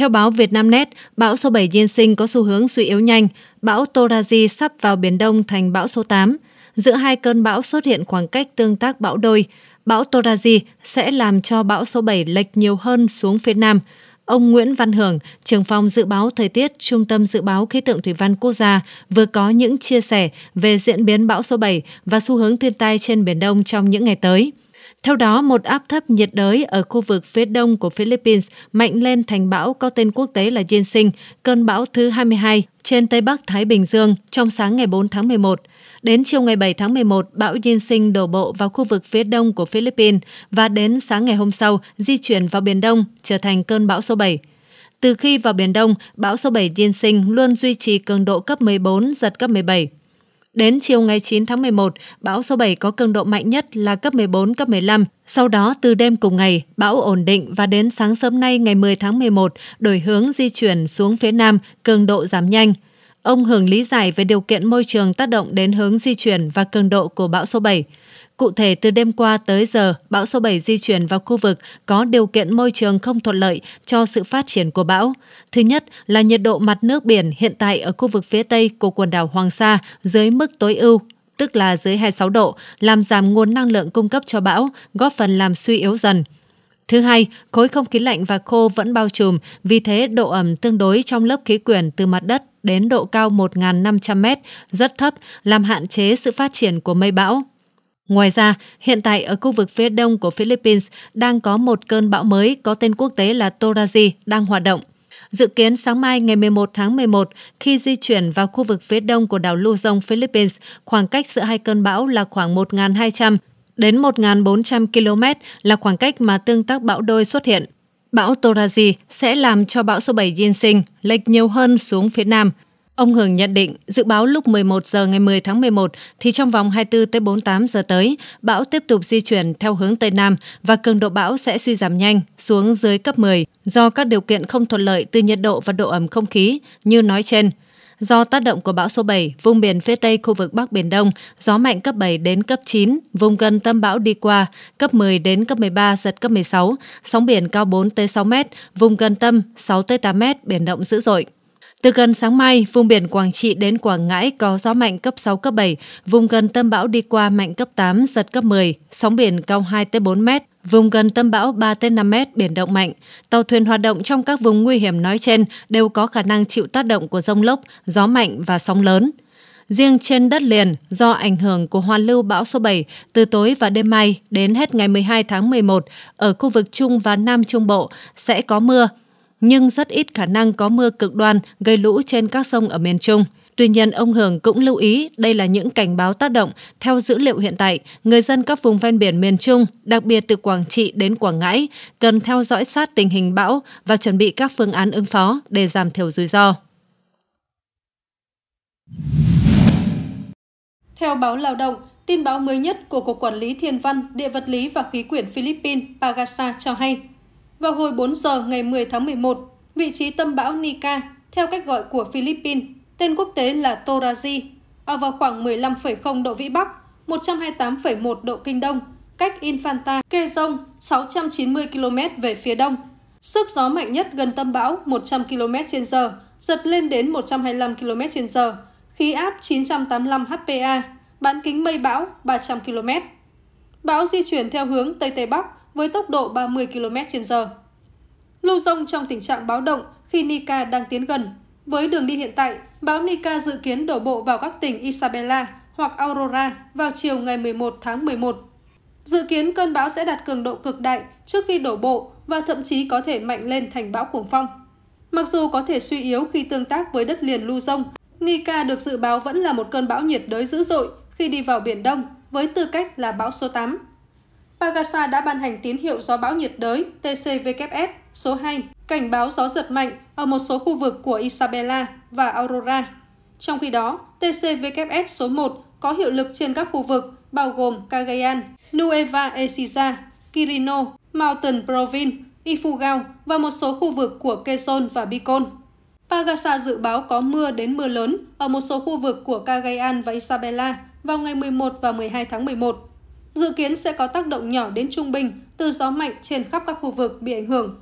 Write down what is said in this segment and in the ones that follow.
Theo báo Vietnamnet, bão số 7 sinh có xu hướng suy yếu nhanh, bão Toraji sắp vào Biển Đông thành bão số 8. Giữa hai cơn bão xuất hiện khoảng cách tương tác bão đôi. Bão Toraji sẽ làm cho bão số 7 lệch nhiều hơn xuống phía Nam. Ông Nguyễn Văn Hưởng, trưởng phòng dự báo thời tiết, Trung tâm Dự báo Khí tượng Thủy văn Quốc gia vừa có những chia sẻ về diễn biến bão số 7 và xu hướng thiên tai trên Biển Đông trong những ngày tới. Theo đó, một áp thấp nhiệt đới ở khu vực phía đông của Philippines mạnh lên thành bão có tên quốc tế là Jinsing, cơn bão thứ 22 trên Tây Bắc Thái Bình Dương trong sáng ngày 4 tháng 11. Đến chiều ngày 7 tháng 11, bão Jinsing đổ bộ vào khu vực phía đông của Philippines và đến sáng ngày hôm sau di chuyển vào Biển Đông, trở thành cơn bão số 7. Từ khi vào Biển Đông, bão số 7 Jinsing luôn duy trì cường độ cấp 14, giật cấp 17. Đến chiều ngày 9 tháng 11, bão số 7 có cường độ mạnh nhất là cấp 14, cấp 15. Sau đó, từ đêm cùng ngày, bão ổn định và đến sáng sớm nay ngày 10 tháng 11, đổi hướng di chuyển xuống phía nam, cường độ giảm nhanh. Ông Hưởng lý giải về điều kiện môi trường tác động đến hướng di chuyển và cường độ của bão số 7. Cụ thể, từ đêm qua tới giờ, bão số 7 di chuyển vào khu vực có điều kiện môi trường không thuận lợi cho sự phát triển của bão. Thứ nhất là nhiệt độ mặt nước biển hiện tại ở khu vực phía Tây của quần đảo Hoàng Sa dưới mức tối ưu tức là dưới 26 độ, làm giảm nguồn năng lượng cung cấp cho bão, góp phần làm suy yếu dần. Thứ hai, khối không khí lạnh và khô vẫn bao trùm, vì thế độ ẩm tương đối trong lớp khí quyển từ mặt đất đến độ cao 1.500 m rất thấp, làm hạn chế sự phát triển của mây bão. Ngoài ra, hiện tại ở khu vực phía đông của Philippines đang có một cơn bão mới có tên quốc tế là Toraji đang hoạt động. Dự kiến sáng mai ngày 11 tháng 11, khi di chuyển vào khu vực phía đông của đảo Luzon, Philippines, khoảng cách giữa hai cơn bão là khoảng 1.200 đến 1.400 km là khoảng cách mà tương tác bão đôi xuất hiện. Bão Toraji sẽ làm cho bão số 7 Yin lệch nhiều hơn xuống phía nam, Ông Hường nhận định, dự báo lúc 11 giờ ngày 10 tháng 11 thì trong vòng 24 tới 48 giờ tới, bão tiếp tục di chuyển theo hướng Tây Nam và cường độ bão sẽ suy giảm nhanh xuống dưới cấp 10 do các điều kiện không thuận lợi từ nhiệt độ và độ ẩm không khí như nói trên. Do tác động của bão số 7, vùng biển phía Tây khu vực Bắc Biển Đông, gió mạnh cấp 7 đến cấp 9, vùng gần tâm bão đi qua, cấp 10 đến cấp 13, giật cấp 16, sóng biển cao 4 tới 6 mét, vùng gần tâm 6 tới 8 mét, biển động dữ dội. Từ gần sáng mai, vùng biển Quảng Trị đến Quảng Ngãi có gió mạnh cấp 6, cấp 7, vùng gần tâm bão đi qua mạnh cấp 8, giật cấp 10, sóng biển cao 2-4 mét, vùng gần tâm bão 3-5 mét, biển động mạnh. Tàu thuyền hoạt động trong các vùng nguy hiểm nói trên đều có khả năng chịu tác động của rông lốc, gió mạnh và sóng lớn. Riêng trên đất liền, do ảnh hưởng của hoàn lưu bão số 7, từ tối và đêm mai đến hết ngày 12 tháng 11, ở khu vực Trung và Nam Trung Bộ sẽ có mưa, nhưng rất ít khả năng có mưa cực đoan gây lũ trên các sông ở miền Trung. Tuy nhiên, ông Hưởng cũng lưu ý đây là những cảnh báo tác động. Theo dữ liệu hiện tại, người dân các vùng ven biển miền Trung, đặc biệt từ Quảng Trị đến Quảng Ngãi, cần theo dõi sát tình hình bão và chuẩn bị các phương án ứng phó để giảm thiểu rủi ro. Theo báo Lao động, tin báo mới nhất của Cục Quản lý Thiên văn, Địa vật lý và Khí quyển Philippines Pagasa cho hay, vào hồi 4 giờ ngày 10 tháng 11, vị trí tâm bão Nika, theo cách gọi của Philippines, tên quốc tế là Toraji, ở vào khoảng 15,0 độ Vĩ Bắc, 128,1 độ Kinh Đông, cách Infanta, Quezon, 690 km về phía đông. Sức gió mạnh nhất gần tâm bão 100 km h giật lên đến 125 km h khí áp 985 HPA, bán kính mây bão 300 km. Bão di chuyển theo hướng Tây Tây Bắc, với tốc độ 30 km/h. Lưu rông trong tình trạng báo động khi Nika đang tiến gần. Với đường đi hiện tại, bão Nika dự kiến đổ bộ vào các tỉnh Isabella hoặc Aurora vào chiều ngày 11 tháng 11. Dự kiến cơn bão sẽ đạt cường độ cực đại trước khi đổ bộ và thậm chí có thể mạnh lên thành bão cuồng phong. Mặc dù có thể suy yếu khi tương tác với đất liền Lưu rông, Nika được dự báo vẫn là một cơn bão nhiệt đới dữ dội khi đi vào Biển Đông với tư cách là bão số 8. Bagasa đã ban hành tín hiệu gió bão nhiệt đới TCWS số 2, cảnh báo gió giật mạnh ở một số khu vực của Isabela và Aurora. Trong khi đó, TCWS số 1 có hiệu lực trên các khu vực bao gồm Cagayan, Nueva Ecija, Quirino, Mountain Province, Ifugao và một số khu vực của Quezon và Bicol. Pagasa dự báo có mưa đến mưa lớn ở một số khu vực của Cagayan và Isabela vào ngày 11 và 12 tháng 11 Dự kiến sẽ có tác động nhỏ đến trung bình từ gió mạnh trên khắp các khu vực bị ảnh hưởng.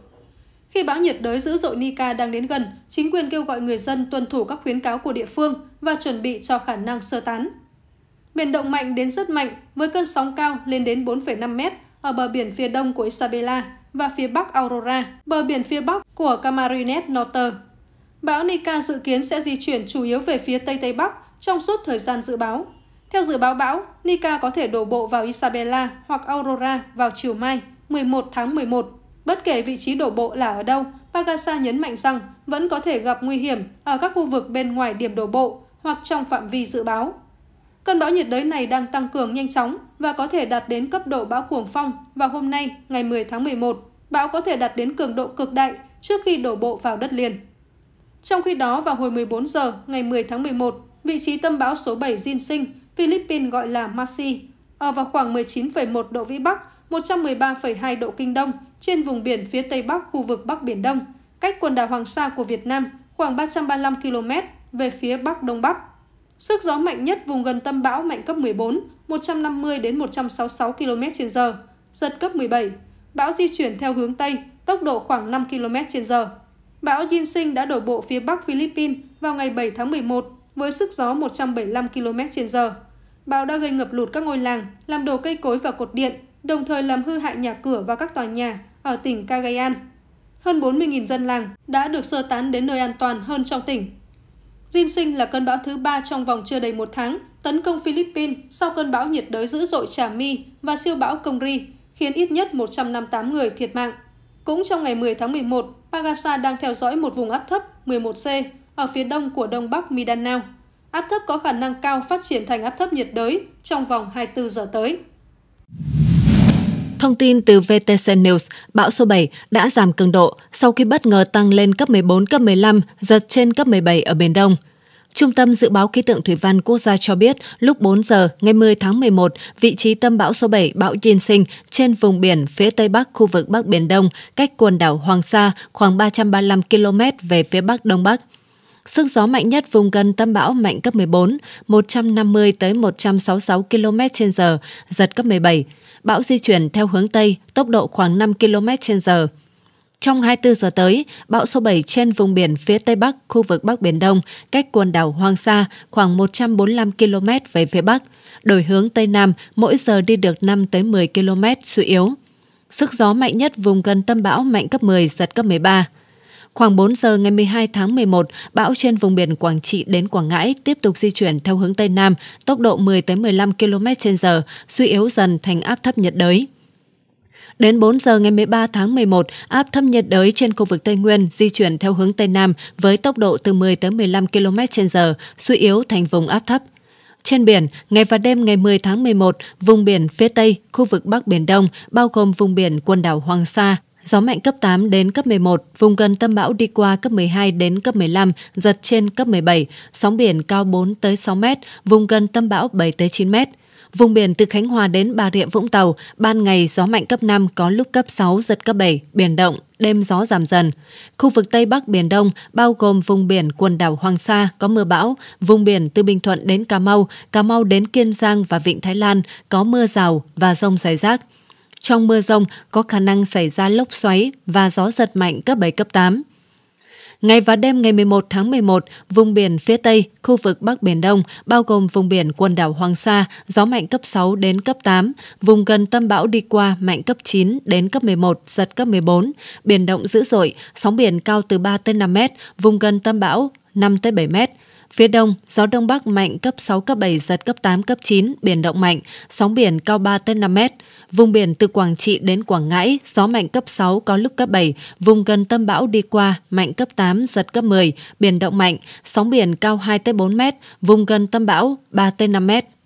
Khi bão nhiệt đới dữ dội Nika đang đến gần, chính quyền kêu gọi người dân tuân thủ các khuyến cáo của địa phương và chuẩn bị cho khả năng sơ tán. Biển động mạnh đến rất mạnh với cơn sóng cao lên đến 4,5 mét ở bờ biển phía đông của Isabela và phía bắc Aurora, bờ biển phía bắc của Camarines Norte. Bão Nika dự kiến sẽ di chuyển chủ yếu về phía Tây Tây Bắc trong suốt thời gian dự báo. Theo dự báo bão, Nika có thể đổ bộ vào Isabella hoặc Aurora vào chiều mai, 11 tháng 11. Bất kể vị trí đổ bộ là ở đâu, Pagasa nhấn mạnh rằng vẫn có thể gặp nguy hiểm ở các khu vực bên ngoài điểm đổ bộ hoặc trong phạm vi dự báo. Cơn bão nhiệt đới này đang tăng cường nhanh chóng và có thể đạt đến cấp độ bão cuồng phong vào hôm nay, ngày 10 tháng 11. Bão có thể đạt đến cường độ cực đại trước khi đổ bộ vào đất liền. Trong khi đó, vào hồi 14 giờ ngày 10 tháng 11, vị trí tâm bão số 7 Jin Sinh Philippines gọi là Masi, ở vào khoảng 19,1 độ Vĩ Bắc, 113,2 độ Kinh Đông, trên vùng biển phía Tây Bắc khu vực Bắc Biển Đông, cách quần đảo Hoàng Sa của Việt Nam khoảng 335 km về phía Bắc Đông Bắc. Sức gió mạnh nhất vùng gần tâm bão mạnh cấp 14, 150 đến 166 km h giật cấp 17. Bão di chuyển theo hướng Tây, tốc độ khoảng 5 km h Bão sinh đã đổ bộ phía Bắc Philippines vào ngày 7 tháng 11 với sức gió 175 km h Bão đã gây ngập lụt các ngôi làng, làm đổ cây cối và cột điện, đồng thời làm hư hại nhà cửa và các tòa nhà ở tỉnh Cagayan. Hơn 40.000 dân làng đã được sơ tán đến nơi an toàn hơn trong tỉnh. Jin Sinh là cơn bão thứ ba trong vòng chưa đầy một tháng, tấn công Philippines sau cơn bão nhiệt đới dữ dội Trà Mi và siêu bão Công Ri, khiến ít nhất 158 người thiệt mạng. Cũng trong ngày 10 tháng 11, Pagasa đang theo dõi một vùng áp thấp 11C ở phía đông của đông bắc Mindanao áp thấp có khả năng cao phát triển thành áp thấp nhiệt đới trong vòng 24 giờ tới. Thông tin từ VTC News, bão số 7 đã giảm cường độ sau khi bất ngờ tăng lên cấp 14, cấp 15, giật trên cấp 17 ở Biển Đông. Trung tâm Dự báo Khí tượng Thủy văn Quốc gia cho biết lúc 4 giờ ngày 10 tháng 11, vị trí tâm bão số 7 bão Yên Sinh trên vùng biển phía Tây Bắc khu vực Bắc Biển Đông cách quần đảo Hoàng Sa khoảng 335 km về phía Bắc Đông Bắc. Sức gió mạnh nhất vùng gần tâm bão mạnh cấp 14, 150 tới 166 km/h, giật cấp 17. Bão di chuyển theo hướng Tây, tốc độ khoảng 5 km/h. Trong 24 giờ tới, bão số 7 trên vùng biển phía Tây Bắc, khu vực Bắc Biển Đông, cách quần đảo Hoàng Sa khoảng 145 km về phía Bắc, đổi hướng Tây Nam, mỗi giờ đi được 5 tới 10 km, suy yếu. Sức gió mạnh nhất vùng gần tâm bão mạnh cấp 10, giật cấp 13. Khoảng 4 giờ ngày 12 tháng 11, bão trên vùng biển Quảng Trị đến Quảng Ngãi tiếp tục di chuyển theo hướng Tây Nam, tốc độ 10 tới 15 km h suy yếu dần thành áp thấp nhiệt đới. Đến 4 giờ ngày 13 tháng 11, áp thấp nhiệt đới trên khu vực Tây Nguyên di chuyển theo hướng Tây Nam với tốc độ từ 10 tới 15 km h suy yếu thành vùng áp thấp. Trên biển, ngày và đêm ngày 10 tháng 11, vùng biển phía Tây, khu vực Bắc Biển Đông, bao gồm vùng biển quần đảo Hoàng Sa, gió mạnh cấp 8 đến cấp 11, vùng gần tâm bão đi qua cấp 12 đến cấp 15, giật trên cấp 17, sóng biển cao 4 tới 6 mét, vùng gần tâm bão 7 tới 9 mét. Vùng biển từ Khánh Hòa đến Bà Rịa Vũng Tàu, ban ngày gió mạnh cấp 5 có lúc cấp 6 giật cấp 7, biển động, đêm gió giảm dần. Khu vực Tây Bắc Biển Đông bao gồm vùng biển quần đảo Hoàng Sa có mưa bão, vùng biển từ Bình Thuận đến Cà Mau, Cà Mau đến Kiên Giang và Vịnh Thái Lan có mưa rào và rông rải rác. Trong mưa rông có khả năng xảy ra lốc xoáy và gió giật mạnh cấp 7, cấp 8. Ngày và đêm ngày 11 tháng 11, vùng biển phía Tây, khu vực Bắc Biển Đông, bao gồm vùng biển quần đảo Hoàng Sa, gió mạnh cấp 6 đến cấp 8, vùng gần tâm bão đi qua mạnh cấp 9 đến cấp 11, giật cấp 14, biển động dữ dội, sóng biển cao từ 3 tới 5 mét, vùng gần tâm bão 5 tới 7 mét, Phía đông, gió đông bắc mạnh cấp 6, cấp 7, giật cấp 8, cấp 9, biển động mạnh, sóng biển cao 3 tới 5 mét. Vùng biển từ Quảng Trị đến Quảng Ngãi, gió mạnh cấp 6, có lúc cấp 7, vùng gần tâm bão đi qua, mạnh cấp 8, giật cấp 10, biển động mạnh, sóng biển cao 2 tới 4 mét, vùng gần tâm bão 3 tới 5 mét.